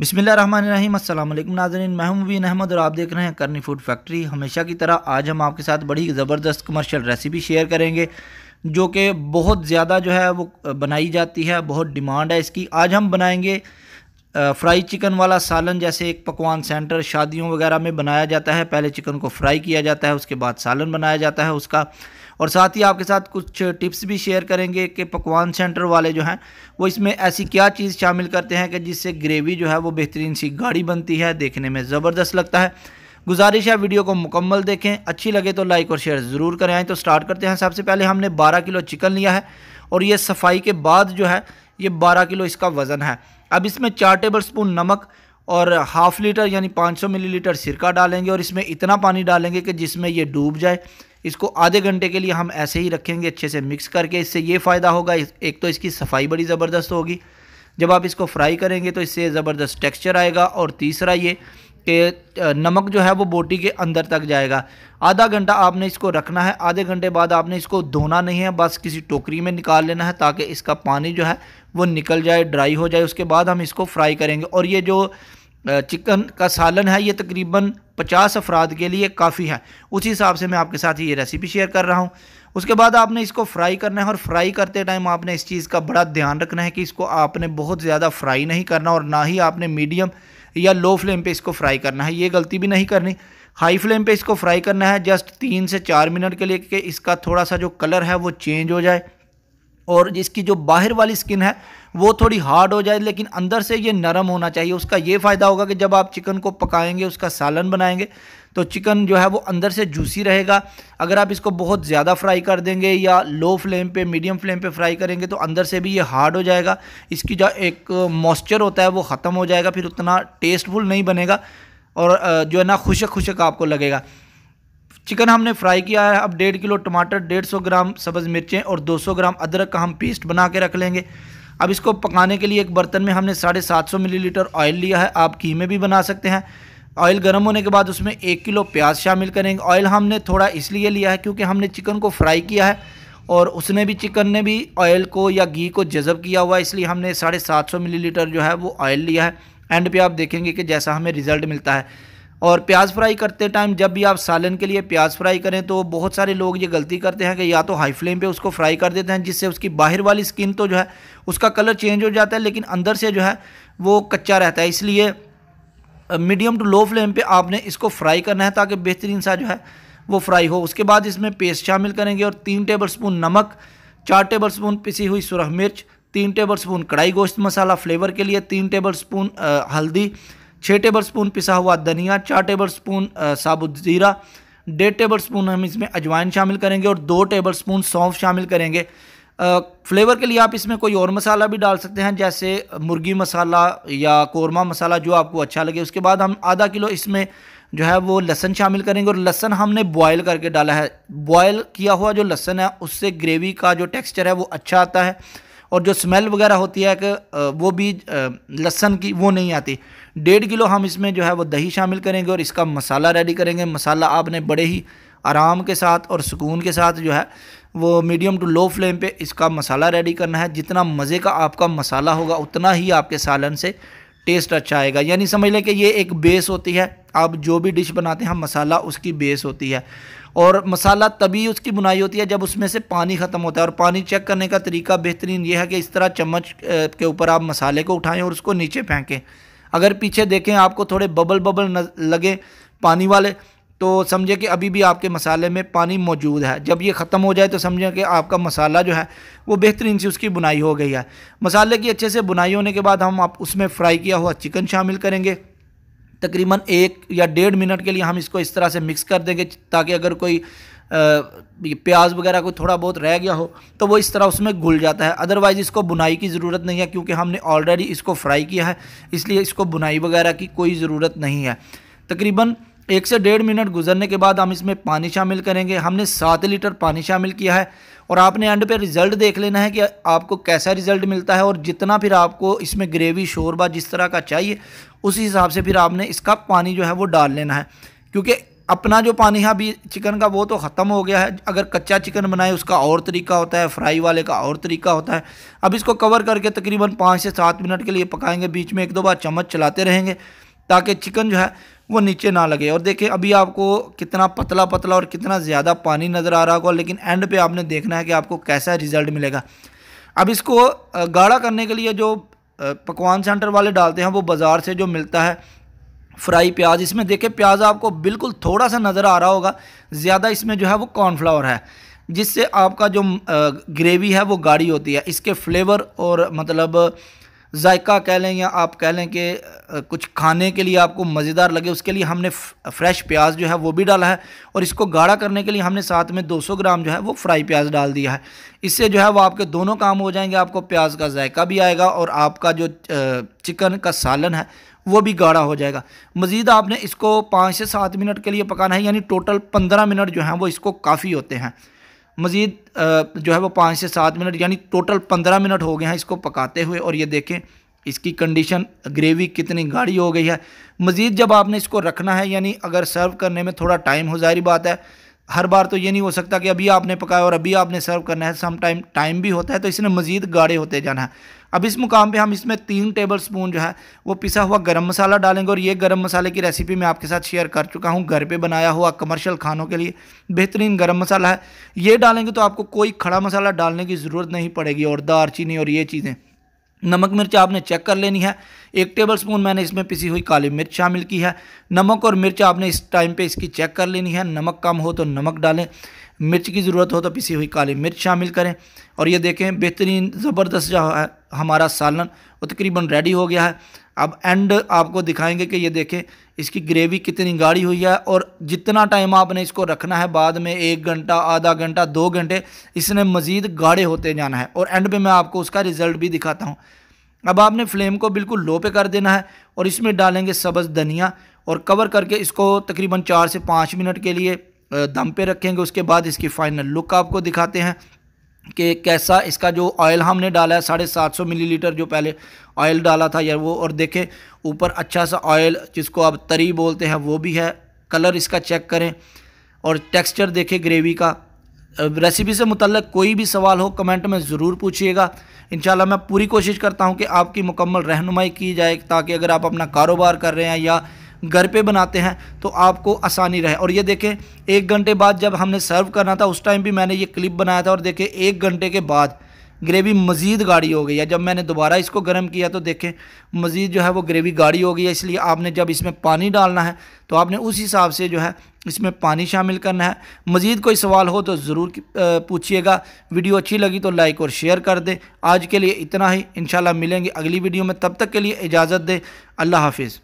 बसमिल अल्लाम नाजरीन मैं हूं अहमद और आप देख रहे हैं करनी फूड फैक्ट्री हमेशा की तरह आज हम आपके साथ बड़ी ज़बरदस्त कमर्शियल रेसिपी शेयर करेंगे जो कि बहुत ज़्यादा जो है वो बनाई जाती है बहुत डिमांड है इसकी आज हम बनाएंगे फ्राई चिकन वाला सालन जैसे एक पकवान सेंटर शादियों वगैरह में बनाया जाता है पहले चिकन को फ्राई किया जाता है उसके बाद सालन बनाया जाता है उसका और साथ ही आपके साथ कुछ टिप्स भी शेयर करेंगे कि पकवान सेंटर वाले जो हैं वो इसमें ऐसी क्या चीज़ शामिल करते हैं कि जिससे ग्रेवी जो है वो बेहतरीन सी गाढ़ी बनती है देखने में ज़बरदस्त लगता है गुजारिश है वीडियो को मुकम्मल देखें अच्छी लगे तो लाइक और शेयर ज़रूर करें आए तो स्टार्ट करते हैं सबसे पहले हमने 12 किलो चिकन लिया है और ये सफाई के बाद जो है ये 12 किलो इसका वज़न है अब इसमें चार टेबल स्पून नमक और हाफ लीटर यानी 500 मिलीलीटर सिरका डालेंगे और इसमें इतना पानी डालेंगे कि जिसमें ये डूब जाए इसको आधे घंटे के लिए हम ऐसे ही रखेंगे अच्छे से मिक्स करके इससे ये फ़ायदा होगा एक तो इसकी सफाई बड़ी ज़बरदस्त होगी जब आप इसको फ्राई करेंगे तो इससे ज़बरदस्त टेक्स्चर आएगा और तीसरा ये कि नमक जो है वो बोटी के अंदर तक जाएगा आधा घंटा आपने इसको रखना है आधे घंटे बाद आपने इसको धोना नहीं है बस किसी टोकरी में निकाल लेना है ताकि इसका पानी जो है वो निकल जाए ड्राई हो जाए उसके बाद हम इसको फ्राई करेंगे और ये जो चिकन का सालन है ये तकरीबन पचास अफराद के लिए काफ़ी है उसी हिसाब से मैं आपके साथ ये रेसिपी शेयर कर रहा हूँ उसके बाद आपने इसको फ्राई करना है और फ्राई करते टाइम आपने इस चीज़ का बड़ा ध्यान रखना है कि इसको आपने बहुत ज़्यादा फ्राई नहीं करना और ना ही आपने मीडियम या लो फ्लेम पे इसको फ्राई करना है ये गलती भी नहीं करनी हाई फ्लेम पे इसको फ्राई करना है जस्ट तीन से चार मिनट के लिए कि इसका थोड़ा सा जो कलर है वो चेंज हो जाए और जिसकी जो बाहर वाली स्किन है वो थोड़ी हार्ड हो जाए लेकिन अंदर से ये नरम होना चाहिए उसका ये फ़ायदा होगा कि जब आप चिकन को पकाएंगे उसका सालन बनाएंगे तो चिकन जो है वो अंदर से जूसी रहेगा अगर आप इसको बहुत ज़्यादा फ्राई कर देंगे या लो फ्लेम पे मीडियम फ्लेम पे फ्राई करेंगे तो अंदर से भी ये हार्ड हो जाएगा इसकी जो एक मॉइस्चर होता है वो ख़त्म हो जाएगा फिर उतना टेस्टफुल नहीं बनेगा और जो है ना खुशक खुशक आपको लगेगा चिकन हमने फ्राई किया है अब डेढ़ किलो टमाटर डेढ़ सौ ग्राम सब्ज़ मिर्चें और दो सौ ग्राम अदरक का हम पेस्ट बना के रख लेंगे अब इसको पकाने के लिए एक बर्तन में हमने साढ़े सात सौ लीटर ऑयल लिया है आप घी में भी बना सकते हैं ऑयल गर्म होने के बाद उसमें एक किलो प्याज शामिल करेंगे ऑयल हमने थोड़ा इसलिए लिया है क्योंकि हमने चिकन को फ्राई किया है और उसने भी चिकन ने भी ऑयल को या घी को जज़ब किया हुआ है इसलिए हमने साढ़े सात सौ लीटर जो है वो ऑयल लिया है एंड पे आप देखेंगे कि जैसा हमें रिज़ल्ट मिलता है और प्याज फ्राई करते टाइम जब भी आप सालन के लिए प्याज फ्राई करें तो बहुत सारे लोग ये गलती करते हैं कि या तो हाई फ्लेम पे उसको फ्राई कर देते हैं जिससे उसकी बाहर वाली स्किन तो जो है उसका कलर चेंज हो जाता है लेकिन अंदर से जो है वो कच्चा रहता है इसलिए मीडियम टू लो फ्लेम पर आपने इसको फ्राई करना है ताकि बेहतरीन सा जो है वो फ्राई हो उसके बाद इसमें पेस्ट शामिल करेंगे और तीन टेबल स्पून नमक चार टेबल स्पून पिसी हुई सुरख मिर्च तीन टेबल स्पून कढ़ाई गोश्त मसाला फ्लेवर के लिए तीन टेबल स्पून हल्दी छः टेबल स्पून पिसा हुआ धनिया चार टेबल स्पून साबुत ज़ीरा डेढ़ टेबल स्पून हम इसमें अजवाइन शामिल करेंगे और दो टेबल स्पून सौंफ शामिल करेंगे फ्लेवर के लिए आप इसमें कोई और मसाला भी डाल सकते हैं जैसे मुर्गी मसाला या कोरमा मसाला जो आपको अच्छा लगे उसके बाद हम आधा किलो इसमें जो है वो लहसन शामिल करेंगे और लहसन हमने बॉयल करके डाला है बॉयल किया हुआ जो लहसन है उससे ग्रेवी का जो टेक्सचर है वो अच्छा आता है और जो स्मेल वगैरह होती है कि वो भी लहसन की वो नहीं आती डेढ़ किलो हम इसमें जो है वो दही शामिल करेंगे और इसका मसाला रेडी करेंगे मसाला आपने बड़े ही आराम के साथ और सुकून के साथ जो है वो मीडियम टू लो फ्लेम पे इसका मसाला रेडी करना है जितना मज़े का आपका मसाला होगा उतना ही आपके सालन से टेस्ट अच्छा आएगा यानी समझ लें कि ये एक बेस होती है आप जो भी डिश बनाते हैं मसाला उसकी बेस होती है और मसाला तभी उसकी बुनाई होती है जब उसमें से पानी ख़त्म होता है और पानी चेक करने का तरीका बेहतरीन ये है कि इस तरह चम्मच के ऊपर आप मसाले को उठाएं और उसको नीचे फेंकें अगर पीछे देखें आपको थोड़े बबल बबल लगे पानी वाले तो समझे कि अभी भी आपके मसाले में पानी मौजूद है जब ये ख़त्म हो जाए तो समझें कि आपका मसाला जो है वो बेहतरीन से उसकी बुनाई हो गई है मसाले की अच्छे से बुनाई होने के बाद हम आप उसमें फ्राई किया हुआ चिकन शामिल करेंगे तकरीबन एक या डेढ़ मिनट के लिए हम इसको इस तरह से मिक्स कर देंगे ताकि अगर कोई प्याज वगैरह कोई थोड़ा बहुत रह गया हो तो वो इस तरह उसमें घुल जाता है अदरवाइज़ इसको बुनाई की ज़रूरत नहीं है क्योंकि हमने ऑलरेडी इसको फ्राई किया है इसलिए इसको बुनाई वगैरह की कोई ज़रूरत नहीं है तकरीबन एक से डेढ़ मिनट गुजरने के बाद हम इसमें पानी शामिल करेंगे हमने सात लीटर पानी शामिल किया है और आपने एंड पे रिज़ल्ट देख लेना है कि आपको कैसा रिज़ल्ट मिलता है और जितना फिर आपको इसमें ग्रेवी शोरबा जिस तरह का चाहिए उस हिसाब से फिर आपने इसका पानी जो है वो डाल लेना है क्योंकि अपना जो पानी है अभी चिकन का वो तो ख़त्म हो गया है अगर कच्चा चिकन बनाए उसका और तरीका होता है फ्राई वाले का और तरीका होता है अब इसको कवर करके तकरीबन पाँच से सात मिनट के लिए पकाएंगे बीच में एक दो बार चम्मच चलाते रहेंगे ताकि चिकन जो है वो नीचे ना लगे और देखें अभी आपको कितना पतला पतला और कितना ज़्यादा पानी नज़र आ रहा होगा लेकिन एंड पे आपने देखना है कि आपको कैसा रिज़ल्ट मिलेगा अब इसको गाढ़ा करने के लिए जो पकवान सेंटर वाले डालते हैं वो बाज़ार से जो मिलता है फ्राई प्याज इसमें देखें प्याज आपको बिल्कुल थोड़ा सा नज़र आ रहा होगा ज़्यादा इसमें जो है वो कॉर्नफ्लावर है जिससे आपका जो ग्रेवी है वो गाढ़ी होती है इसके फ्लेवर और मतलब जायका कह लें या आप कह लें कि कुछ खाने के लिए आपको मज़ेदार लगे उसके लिए हमने फ्रेश प्याज जो है वो भी डाला है और इसको गाढ़ा करने के लिए हमने साथ में 200 ग्राम जो है वो फ्राई प्याज डाल दिया है इससे जो है वो आपके दोनों काम हो जाएंगे आपको प्याज का जायका भी आएगा और आपका जो चिकन का सालन है वो भी गाढ़ा हो जाएगा मज़ीद आपने इसको पाँच से सात मिनट के लिए पकाना है यानी टोटल पंद्रह मिनट जो हैं वो इसको काफ़ी होते हैं मज़ीद जो है वो पाँच से सात मिनट यानी टोटल पंद्रह मिनट हो गए हैं इसको पकाते हुए और ये देखें इसकी कंडीशन ग्रेवी कितनी गाढ़ी हो गई है मज़ीद जब आपने इसको रखना है यानी अगर सर्व करने में थोड़ा टाइम हो जारी बात है हर बार तो ये नहीं हो सकता कि अभी आपने पकाया और अभी आपने सर्व करना है सम टाइम टाइम भी होता है तो इसने मज़ीद गाढ़े होते जाना है अब इस मुकाम पे हम इसमें तीन टेबल स्पून जो है वो पिसा हुआ गरम मसाला डालेंगे और ये गरम मसाले की रेसिपी मैं आपके साथ शेयर कर चुका हूँ घर पे बनाया हुआ कमर्शियल खानों के लिए बेहतरीन गर्म मसाला है ये डालेंगे तो आपको कोई खड़ा मसाला डालने की ज़रूरत नहीं पड़ेगी और दार चीनी और ये चीज़ें नमक मिर्च आपने चेक कर लेनी है एक टेबल स्पून मैंने इसमें पिसी हुई काली मिर्च शामिल की है नमक और मिर्च आपने इस टाइम पे इसकी चेक कर लेनी है नमक कम हो तो नमक डालें मिर्च की ज़रूरत हो तो पिसी हुई काली मिर्च शामिल करें और ये देखें बेहतरीन ज़बरदस्त जो है हमारा सालन वो तकरीबन रेडी हो गया है अब एंड आपको दिखाएंगे कि ये देखें इसकी ग्रेवी कितनी गाढ़ी हुई है और जितना टाइम आपने इसको रखना है बाद में एक घंटा आधा घंटा दो घंटे इसने मज़ीद गाढ़े होते जाना है और एंड पे मैं आपको उसका रिज़ल्ट भी दिखाता हूँ अब आपने फ्लेम को बिल्कुल लो पे कर देना है और इसमें डालेंगे सब्ज़ धनिया और कवर करके इसको तकरीबन चार से पाँच मिनट के लिए दम पर रखेंगे उसके बाद इसकी फ़ाइनल लुक आपको दिखाते हैं कि कैसा इसका जो ऑयल हमने डाला है साढ़े सात सौ लीटर जो पहले ऑयल डाला था या वो और देखें ऊपर अच्छा सा ऑयल जिसको आप तरी बोलते हैं वो भी है कलर इसका चेक करें और टेक्सचर देखें ग्रेवी का रेसिपी से मुतलक कोई भी सवाल हो कमेंट में ज़रूर पूछिएगा इन मैं पूरी कोशिश करता हूँ कि आपकी मुकम्मल रहनुमाई की जाए ताकि अगर आप अपना कारोबार कर रहे हैं या घर पे बनाते हैं तो आपको आसानी रहे और ये देखें एक घंटे बाद जब हमने सर्व करना था उस टाइम भी मैंने ये क्लिप बनाया था और देखें एक घंटे के बाद ग्रेवी मज़ीद गाढ़ी हो गई है जब मैंने दोबारा इसको गर्म किया तो देखें मज़ीद जो है वो ग्रेवी गाढ़ी हो गई है इसलिए आपने जब इसमें पानी डालना है तो आपने उस हिसाब से जो है इसमें पानी शामिल करना है मज़ीद कोई सवाल हो तो ज़रूर पूछिएगा वीडियो अच्छी लगी तो लाइक और शेयर कर दें आज के लिए इतना ही इन मिलेंगे अगली वीडियो में तब तक के लिए इजाज़त दें अल्लाह हाफिज़